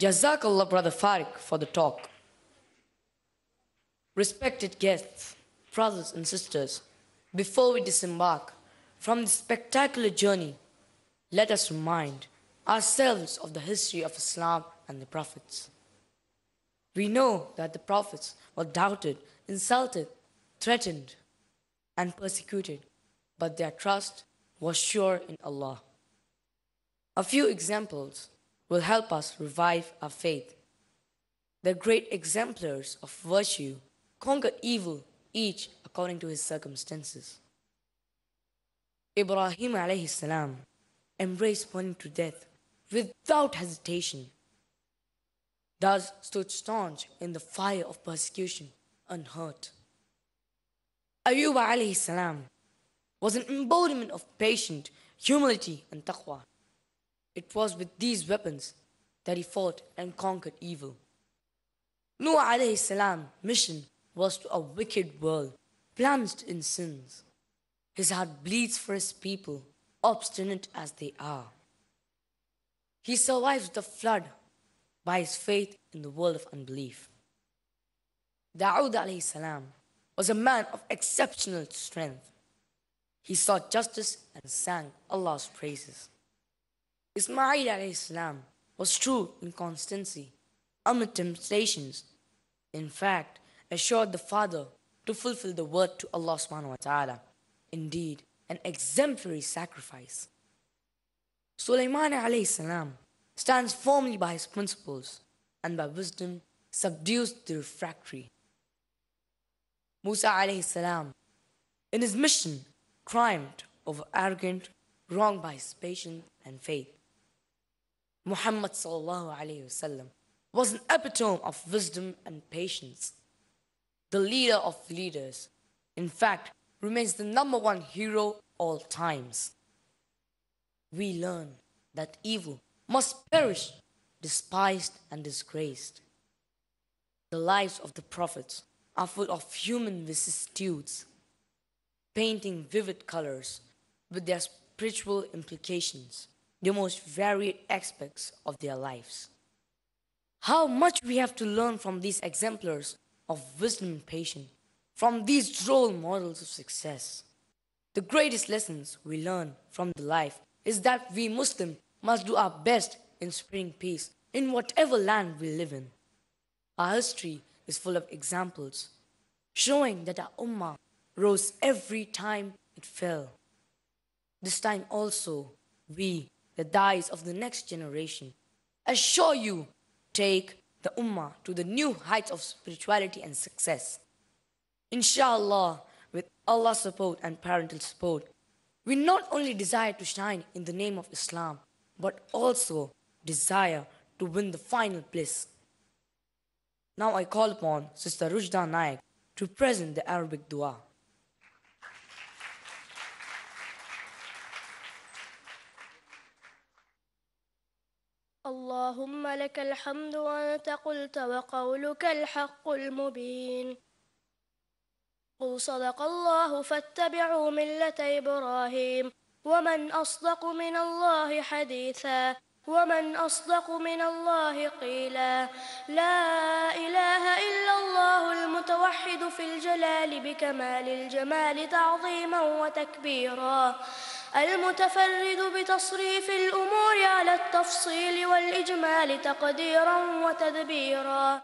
Jazakallah, Brother Farik, for the talk. Respected guests, brothers and sisters, before we disembark from this spectacular journey, let us remind ourselves of the history of Islam and the Prophets. We know that the Prophets were doubted, insulted, threatened, and persecuted, but their trust was sure in Allah. A few examples will help us revive our faith. The great exemplars of virtue conquered evil, each according to his circumstances. Ibrahim alayhi salam embraced one to death without hesitation, thus stood staunch in the fire of persecution, unhurt. Ayub alayhi salam was an embodiment of patient humility, and taqwa. It was with these weapons that he fought and conquered evil. Nuh alayhi salam mission was to a wicked world, plunged in sins. His heart bleeds for his people, obstinate as they are. He survives the flood by his faith in the world of unbelief. Dawood alayhi salam was a man of exceptional strength. He sought justice and sang Allah's praises. Ismail salam was true in constancy amid temptations. In fact, assured the father to fulfill the word to Allah subhanahu wa ta'ala. Indeed, an exemplary sacrifice. Sulaiman alayhi salam stands firmly by his principles and by wisdom subdues the refractory. Musa alayhi salam in his mission triumphed over arrogant, wronged by his patience and faith. Muhammad was an epitome of wisdom and patience, the leader of leaders. In fact, remains the number one hero all times. We learn that evil must perish, despised and disgraced. The lives of the prophets are full of human vicissitudes, painting vivid colors with their spiritual implications the most varied aspects of their lives. How much we have to learn from these exemplars of wisdom and patience, from these role models of success. The greatest lessons we learn from the life is that we Muslims must do our best in spreading peace in whatever land we live in. Our history is full of examples showing that our Ummah rose every time it fell. This time also, we the dies of the next generation. Assure you, take the Ummah to the new heights of spirituality and success. Inshallah, with Allah's support and parental support, we not only desire to shine in the name of Islam, but also desire to win the final place. Now I call upon Sister Rujda Naik to present the Arabic dua. اللهم لك الحمد وأنت قلت وقولك الحق المبين قل صدق الله فاتبعوا ملة إبراهيم ومن أصدق من الله حديثا ومن أصدق من الله قيلا لا إله إلا الله المتوحد في الجلال بكمال الجمال تعظيما وتكبيرا المتفرد بتصريف الأمور على التفصيل والإجمال تقديرا وتدبيرا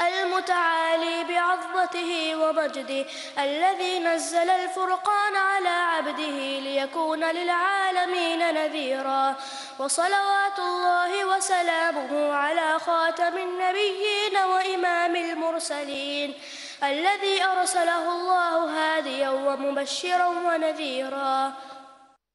المتعالي بعظمته ومجده الذي نزل الفرقان على عبده ليكون للعالمين نذيرا وصلوات الله وسلامه على خاتم النبيين وإمام المرسلين الذي أرسله الله هاديا ومبشرا ونذيرا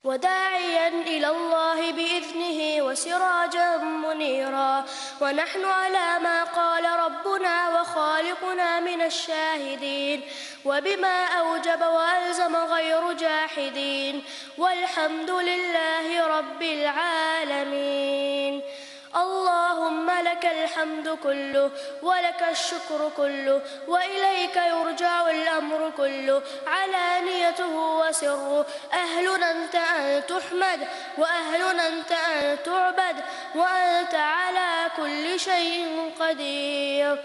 وداعيا إلى الله بإذنه وسراجا منيرا ونحن على ما قال ربنا وخالقنا من الشاهدين وبما أوجب وألزم غير جاحدين والحمد لله رب العالمين لك الحمد كله ولك الشكر كله وإليك يرجع الأمر كله علانيته وسره أهلنا أنت أن تحمد وأهلنا أنت أن تعبد وأنت على كل شيء قدير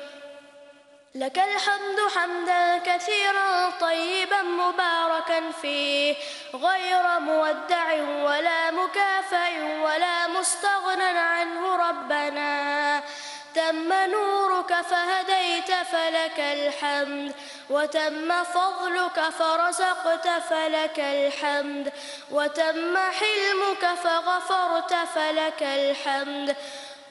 لك الحمد حمدا كثيرا طيبا مباركا فيه غير مودع ولا مكافئ ولا مستغنى عنه ربنا تم نورك فهديت فلك الحمد وتم فضلك فرزقت فلك الحمد وتم حلمك فغفرت فلك الحمد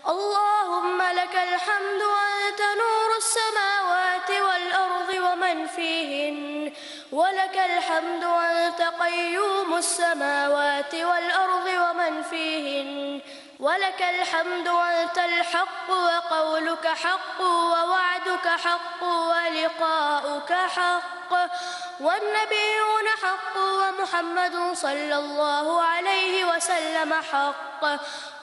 اللهم لك الحمد أنت نور السماوات والأرض ومن فيهن ولك الحمد أنت قيوم السماوات والأرض ومن فيهن ولك الحمد أنت الحق وقولك حق ووعدك حق ولقاؤك حق والنبيون حق ومحمد صلى الله عليه وسلم حق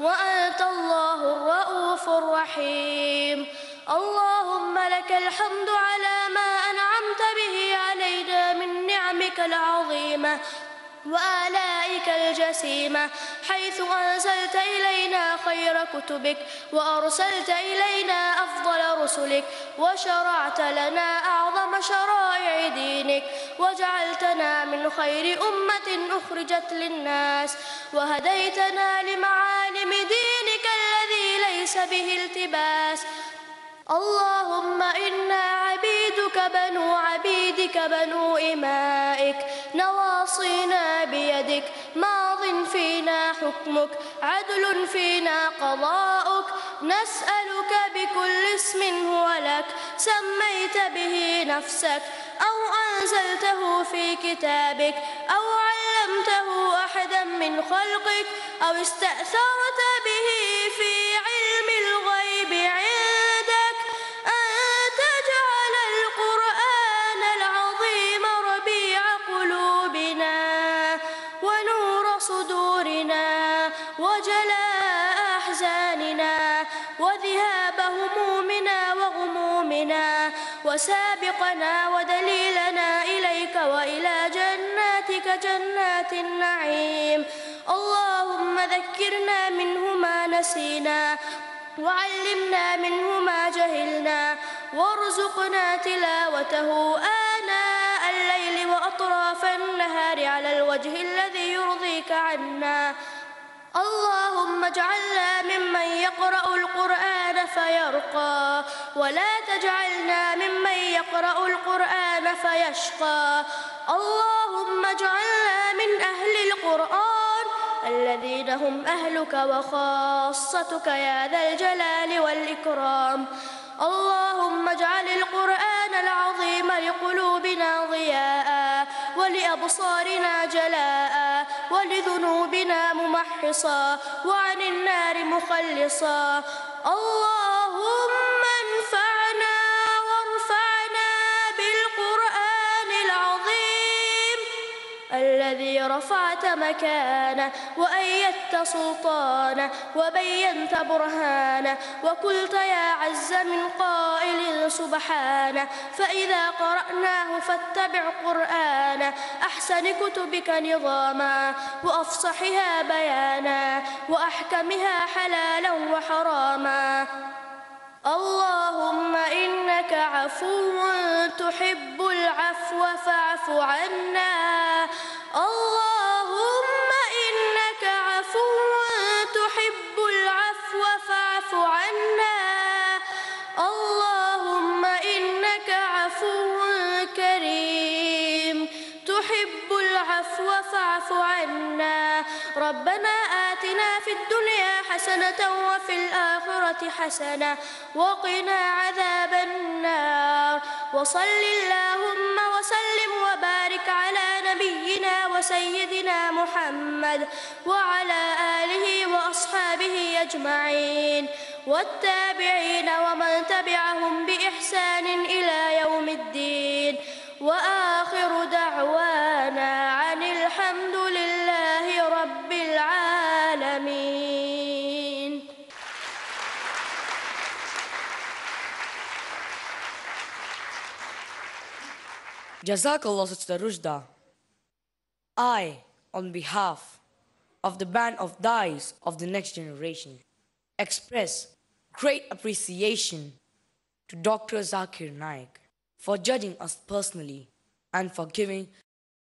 وأنت الله الرؤوف الرحيم اللهم لك الحمد على ما أنعمت به علينا من نعمك العظيمة وآلائك الجسيمة حيث أنزلت إلينا خير كتبك وأرسلت إلينا أفضل رسلك وشرعت لنا أعظم شرائع دينك وجعلت خير أمة أخرجت للناس وهديتنا لمعالم دينك الذي ليس به التباس اللهم إنا عبيدك بنو عبيدك بنو إمائك نواصينا بيدك ماض فينا حكمك عدل فينا قضاؤك نسألك بكل اسم هو لك سميت به نفسك أو أنزلته في كتابك أو علمته أحدا من خلقك أو استأثرت وسابقنا ودليلنا إليك وإلى جناتك جنات النعيم اللهم ذكرنا منه ما نسينا وعلمنا منه ما جهلنا وارزقنا تلاوته آناء الليل وأطراف النهار على الوجه الذي يرضيك عنا الله اجعلنا ممن يقرأ القرآن فيرقى ولا تجعلنا ممن يقرأ القرآن فيشقى اللهم اجعلنا من أهل القرآن الذين هم أهلك وخاصتك يا ذا الجلال والإكرام اللهم اجعل القرآن العظيم لقلوبنا ضياء ولأبصارنا جلاء ولذنوبنا ممحصا وعن النار مخلصا الله رفعت مكانه وأيدت سلطانه وبينت برهانه وقلت يا عز من قائل سبحانه فإذا قرأناه فاتبع قرآنه أحسن كتبك نظاما وأفصحها بيانا وأحكمها حلالا وحراما اللهم إنك عفو تحب العفو فاعف عنا والعفو فاعف عنا ربنا آتنا في الدنيا حسنة وفي الآخرة حسنة وقنا عذاب النار وصل اللهم وسلم وبارك على نبينا وسيدنا محمد وعلى آله وأصحابه أجمعين والتابعين ومن تبعهم بإحسان إلى يوم الدين وآخر دعوانا Jazakallah Sajda Rushda. I, on behalf of the band of Dais of the next generation, express great appreciation to Dr. Zakir Naik for judging us personally and for giving